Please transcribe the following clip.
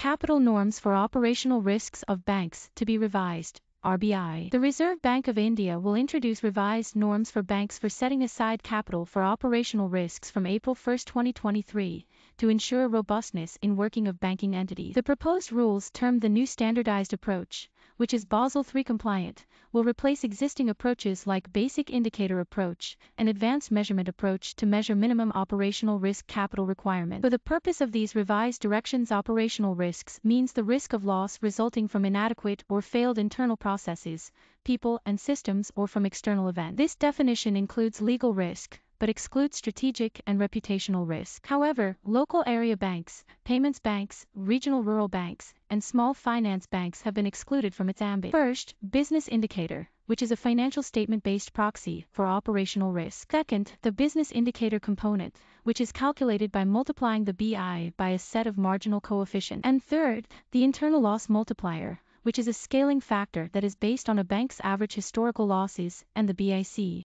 Capital norms for operational risks of banks to be revised. RBI. The Reserve Bank of India will introduce revised norms for banks for setting aside capital for operational risks from April 1, 2023, to ensure robustness in working of banking entities. The proposed rules termed the new standardized approach which is Basel III compliant, will replace existing approaches like basic indicator approach and advanced measurement approach to measure minimum operational risk capital requirement. For the purpose of these revised directions operational risks means the risk of loss resulting from inadequate or failed internal processes, people and systems or from external event. This definition includes legal risk, but excludes strategic and reputational risk. However, local area banks, payments banks, regional rural banks, and small finance banks have been excluded from its ambit. First, business indicator which is a financial statement-based proxy for operational risk. Second, the business indicator component, which is calculated by multiplying the BI by a set of marginal coefficients. And third, the internal loss multiplier, which is a scaling factor that is based on a bank's average historical losses and the BIC.